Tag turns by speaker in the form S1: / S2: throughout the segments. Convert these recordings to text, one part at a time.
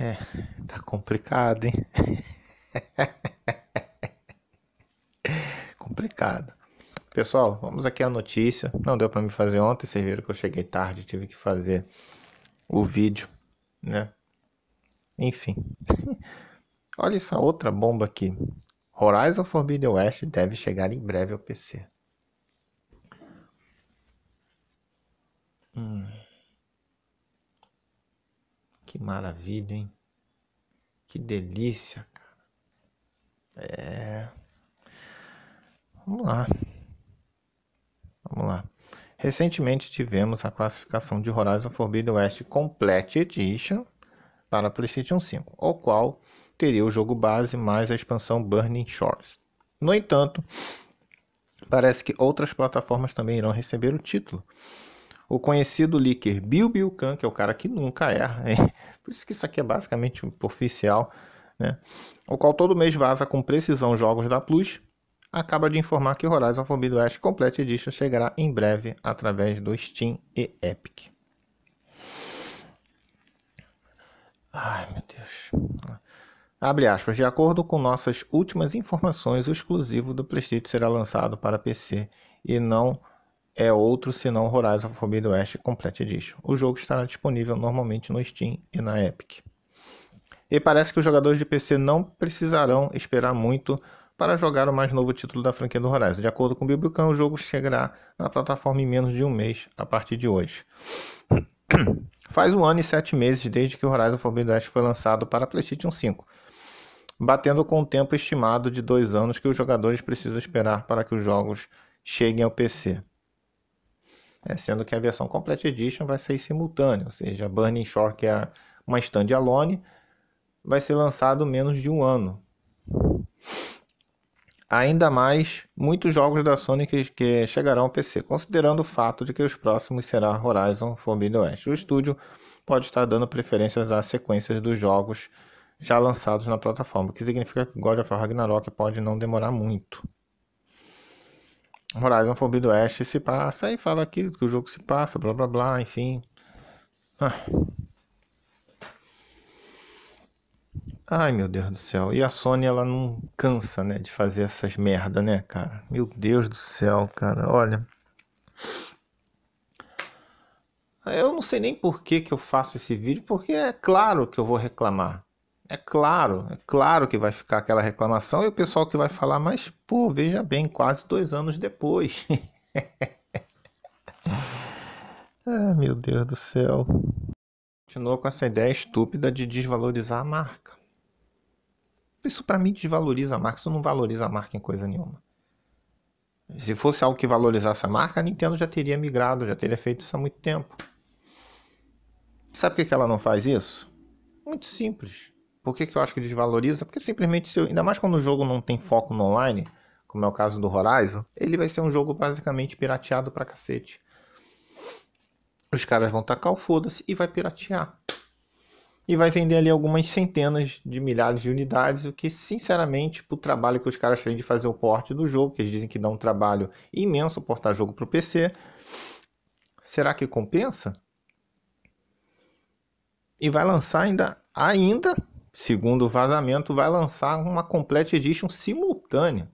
S1: É, tá complicado, hein? complicado. Pessoal, vamos aqui à notícia. Não deu para me fazer ontem, vocês viram que eu cheguei tarde, tive que fazer o vídeo, né? Enfim. Olha essa outra bomba aqui. Horizon Forbidden West deve chegar em breve ao PC. Que maravilha, hein? Que delícia, cara. É. Vamos lá. Vamos lá. Recentemente tivemos a classificação de Horizon Forbidden West Complete Edition para PlayStation 5, o qual teria o jogo base mais a expansão Burning Shores. No entanto, parece que outras plataformas também irão receber o título o conhecido líquido Bill Bill Khan, que é o cara que nunca erra, hein? por isso que isso aqui é basicamente um oficial, né? o qual todo mês vaza com precisão jogos da Plus, acaba de informar que Horizon Forbidden West Complete Edition chegará em breve através do Steam e Epic. Ai, meu Deus. Abre aspas. De acordo com nossas últimas informações, o exclusivo do PlayStation será lançado para PC e não é outro senão Horizon Forbidden West Complete Edition. O jogo estará disponível normalmente no Steam e na Epic. E parece que os jogadores de PC não precisarão esperar muito para jogar o mais novo título da franquia do Horizon. De acordo com o Biblican, o jogo chegará na plataforma em menos de um mês a partir de hoje. Faz um ano e sete meses desde que o Horizon Forbidden West foi lançado para PlayStation 5, batendo com o tempo estimado de dois anos que os jogadores precisam esperar para que os jogos cheguem ao PC é, sendo que a versão Complete Edition vai sair simultânea, ou seja, Burning Shore, que é uma standalone, vai ser lançado menos de um ano. Ainda mais muitos jogos da Sony que, que chegarão ao PC, considerando o fato de que os próximos será Horizon Forbidden West. O estúdio pode estar dando preferências às sequências dos jogos já lançados na plataforma, o que significa que God of War Ragnarok pode não demorar muito. Horizon Forbidden West se passa, e fala aqui que o jogo se passa, blá blá blá, enfim. Ah. Ai meu Deus do céu. E a Sony ela não cansa, né, de fazer essas merda, né, cara? Meu Deus do céu, cara. Olha. Eu não sei nem por que, que eu faço esse vídeo, porque é claro que eu vou reclamar. É claro, é claro que vai ficar aquela reclamação e o pessoal que vai falar, mas pô, veja bem, quase dois anos depois. ah, meu Deus do céu. Continua com essa ideia estúpida de desvalorizar a marca. Isso para mim desvaloriza a marca, isso não valoriza a marca em coisa nenhuma. Se fosse algo que valorizasse a marca, a Nintendo já teria migrado, já teria feito isso há muito tempo. Sabe por que ela não faz isso? Muito simples. Por que, que eu acho que desvaloriza? Porque simplesmente, se eu, ainda mais quando o jogo não tem foco no online, como é o caso do Horizon, ele vai ser um jogo basicamente pirateado pra cacete. Os caras vão tacar o foda-se e vai piratear. E vai vender ali algumas centenas de milhares de unidades, o que, sinceramente, pro trabalho que os caras têm de fazer o porte do jogo, que eles dizem que dá um trabalho imenso portar jogo pro PC, será que compensa? E vai lançar ainda, ainda segundo o vazamento, vai lançar uma Complete Edition simultânea.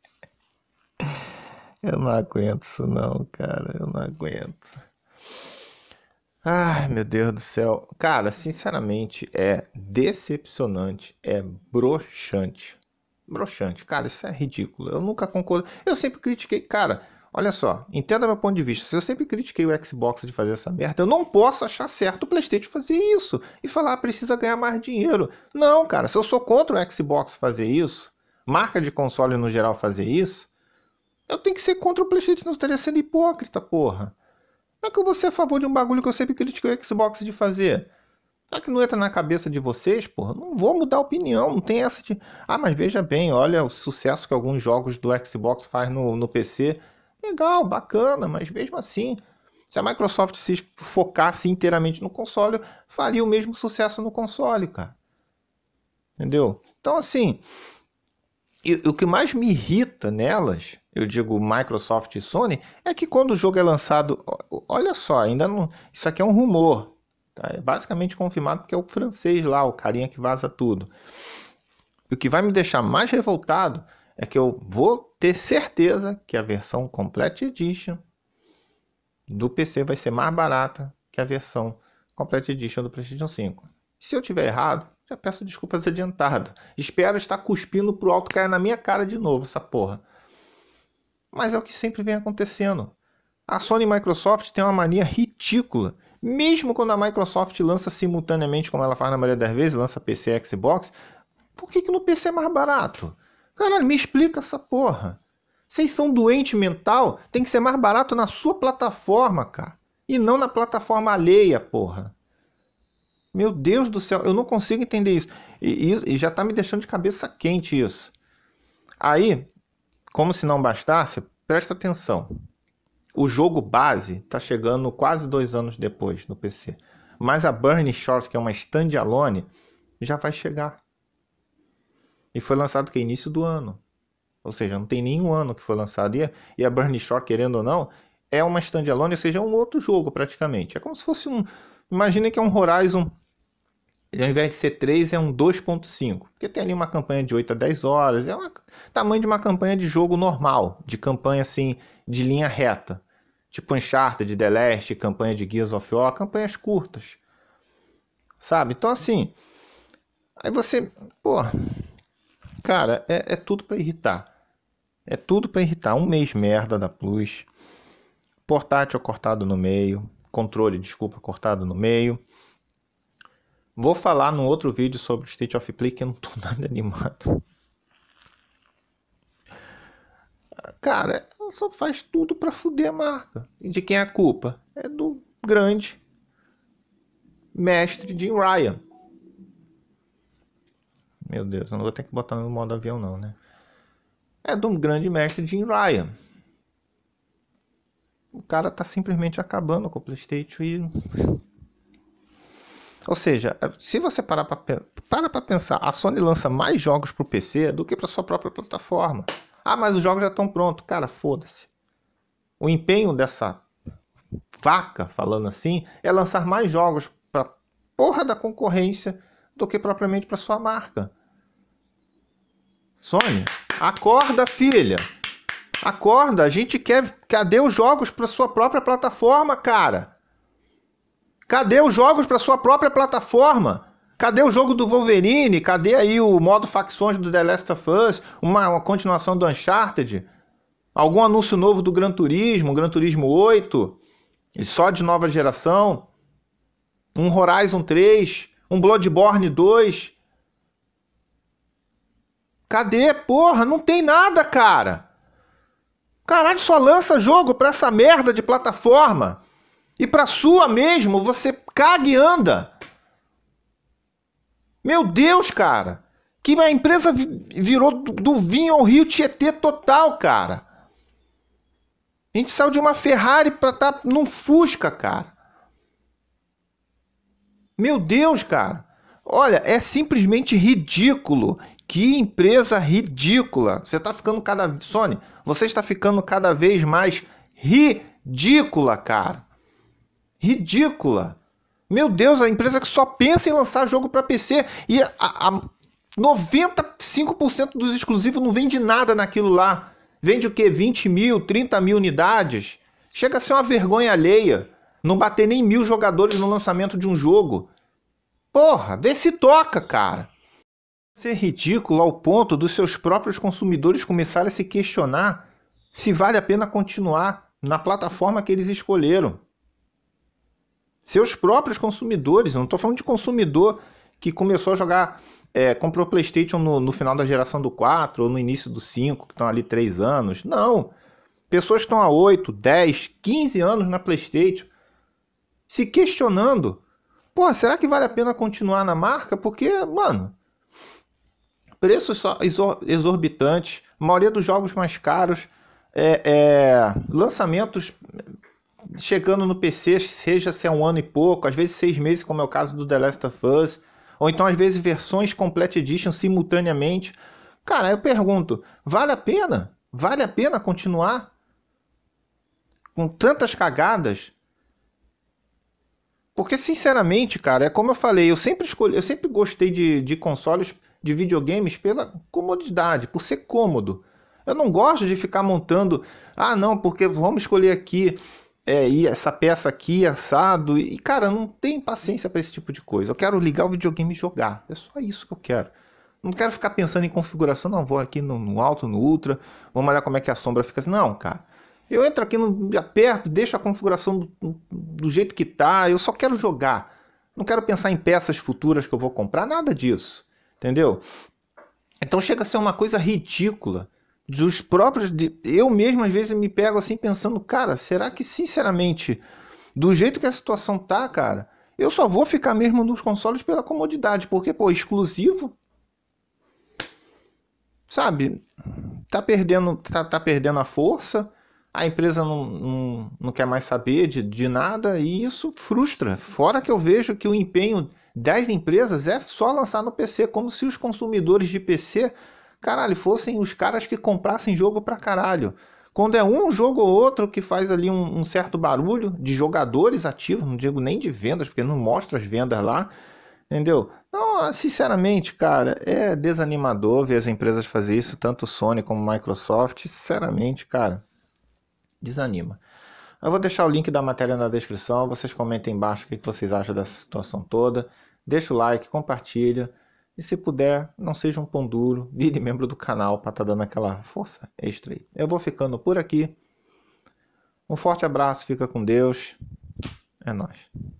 S1: eu não aguento isso não, cara. Eu não aguento. Ai, meu Deus do céu. Cara, sinceramente, é decepcionante, é broxante. Broxante, cara, isso é ridículo. Eu nunca concordo. Eu sempre critiquei, cara. Olha só, entenda meu ponto de vista. Se eu sempre critiquei o Xbox de fazer essa merda, eu não posso achar certo o PlayStation fazer isso e falar ah, precisa ganhar mais dinheiro. Não, cara, se eu sou contra o Xbox fazer isso, marca de console no geral fazer isso, eu tenho que ser contra o PlayStation, não estaria sendo hipócrita, porra. Como é que eu vou ser a favor de um bagulho que eu sempre critiquei o Xbox de fazer? Será é que não entra na cabeça de vocês, porra? Não vou mudar a opinião, não tem essa de. Ah, mas veja bem, olha o sucesso que alguns jogos do Xbox faz no, no PC legal, bacana, mas mesmo assim, se a Microsoft se focasse inteiramente no console, faria o mesmo sucesso no console, cara. Entendeu? Então, assim, eu, o que mais me irrita nelas, eu digo Microsoft e Sony, é que quando o jogo é lançado, olha só, ainda não, isso aqui é um rumor, tá? é basicamente confirmado porque é o francês lá, o carinha que vaza tudo. E o que vai me deixar mais revoltado é que eu vou ter certeza que a versão Complete Edition do PC vai ser mais barata que a versão Complete Edition do PlayStation 5. Se eu tiver errado, já peço desculpas adiantado. Espero estar cuspindo pro alto cair na minha cara de novo essa porra. Mas é o que sempre vem acontecendo. A Sony e Microsoft tem uma mania ridícula. Mesmo quando a Microsoft lança simultaneamente, como ela faz na maioria das vezes, lança PC e Xbox, por que, que no PC é mais barato? Caralho, me explica essa porra. Vocês são doente mental, tem que ser mais barato na sua plataforma, cara. E não na plataforma alheia, porra. Meu Deus do céu, eu não consigo entender isso. E, e, e já tá me deixando de cabeça quente isso. Aí, como se não bastasse, presta atenção. O jogo base tá chegando quase dois anos depois no PC. Mas a Burning Shores, que é uma standalone, já vai chegar. E foi lançado que início do ano. Ou seja, não tem nenhum ano que foi lançado. E a, e a Burning Shore, querendo ou não, é uma standalone, ou seja, é um outro jogo praticamente. É como se fosse um. Imagina que é um Horizon. Ao invés de ser 3, é um 2.5. Porque tem ali uma campanha de 8 a 10 horas. É o tamanho de uma campanha de jogo normal. De campanha assim, de linha reta. Tipo Uncharted, The Last, campanha de Gears of War, campanhas curtas. Sabe? Então assim. Aí você. Pô, Cara, é, é tudo para irritar. É tudo para irritar. Um mês merda da Plus. Portátil cortado no meio. Controle, desculpa, cortado no meio. Vou falar no outro vídeo sobre o State of Play que eu não tô nada animado. Cara, ela só faz tudo para fuder a marca. E de quem é a culpa? É do grande mestre Jim Ryan. Meu Deus, eu não vou ter que botar no modo avião não, né? É do grande mestre Jim Ryan. O cara tá simplesmente acabando com o Playstation e... Ou seja, é, se você parar pra, para pra pensar, a Sony lança mais jogos pro PC do que pra sua própria plataforma. Ah, mas os jogos já estão prontos. Cara, foda-se. O empenho dessa vaca, falando assim, é lançar mais jogos pra porra da concorrência do que propriamente para sua marca. Sônia, acorda, filha. Acorda, a gente quer. Cadê os jogos para sua própria plataforma, cara? Cadê os jogos para sua própria plataforma? Cadê o jogo do Wolverine? Cadê aí o modo facções do The Last of Us? Uma, uma continuação do Uncharted? Algum anúncio novo do Gran Turismo? Gran Turismo 8? E só de nova geração? Um Horizon 3? Um Bloodborne 2? Cadê? Porra, não tem nada, cara. Caralho, só lança jogo pra essa merda de plataforma. E pra sua mesmo, você caga e anda. Meu Deus, cara. Que a empresa virou do vinho ao Rio Tietê total, cara. A gente saiu de uma Ferrari pra estar tá num Fusca, cara. Meu Deus, cara. Olha, é simplesmente ridículo que empresa ridícula! Você está ficando cada Sony, você está ficando cada vez mais ridícula, cara. Ridícula. Meu Deus, a empresa que só pensa em lançar jogo para PC e a, a 95% dos exclusivos não vende nada naquilo lá. Vende o que? 20 mil, 30 mil unidades? Chega a ser uma vergonha alheia. Não bater nem mil jogadores no lançamento de um jogo. Porra, vê se toca, cara ser ridículo ao ponto dos seus próprios consumidores começarem a se questionar se vale a pena continuar na plataforma que eles escolheram. Seus próprios consumidores, não estou falando de consumidor que começou a jogar, é, comprou PlayStation no, no final da geração do 4 ou no início do 5, que estão ali 3 anos. Não! Pessoas que estão há 8, 10, 15 anos na PlayStation se questionando: pô, será que vale a pena continuar na marca? Porque, mano, preços exorbitantes, a maioria dos jogos mais caros, é, é, lançamentos chegando no PC, seja se é um ano e pouco, às vezes seis meses, como é o caso do The Last of Us, ou então às vezes versões Complete Edition simultaneamente. Cara, eu pergunto, vale a pena? Vale a pena continuar? Com tantas cagadas? Porque, sinceramente, cara, é como eu falei, eu sempre escolhi, eu sempre gostei de, de consoles de videogames pela comodidade, por ser cômodo. Eu não gosto de ficar montando, ah, não, porque vamos escolher aqui é, e essa peça aqui, assado. E, cara, não tem paciência para esse tipo de coisa. Eu quero ligar o videogame e jogar. É só isso que eu quero. Não quero ficar pensando em configuração, não. Vou aqui no, no alto, no ultra, vamos olhar como é que a sombra fica. Assim". Não, cara. Eu entro aqui, no, aperto, deixo a configuração do, do jeito que tá. Eu só quero jogar. Não quero pensar em peças futuras que eu vou comprar, nada disso. Entendeu? Então chega a ser uma coisa ridícula. Dos próprios. Eu mesmo às vezes me pego assim pensando, cara, será que sinceramente, do jeito que a situação tá, cara, eu só vou ficar mesmo nos consoles pela comodidade, porque, pô, exclusivo. Sabe? Tá perdendo, tá, tá perdendo a força a empresa não, não, não, quer mais saber de, de nada e isso frustra. Fora que eu vejo que o empenho das empresas é só lançar no PC, como se os consumidores de PC, caralho, fossem os caras que comprassem jogo pra caralho. Quando é um jogo ou outro que faz ali um, um certo barulho de jogadores ativos, não digo nem de vendas, porque não mostra as vendas lá, entendeu? Não, ah, sinceramente, cara, é desanimador ver as empresas fazer isso, tanto Sony como Microsoft, sinceramente, cara, desanima. Eu vou deixar o link da matéria na descrição, vocês comentem embaixo o que vocês acham dessa situação toda. Deixa o like, compartilha. E se puder, não seja um pão duro, vire membro do canal para estar tá dando aquela força extra aí. Eu vou ficando por aqui. Um forte abraço, fica com Deus. É nóis.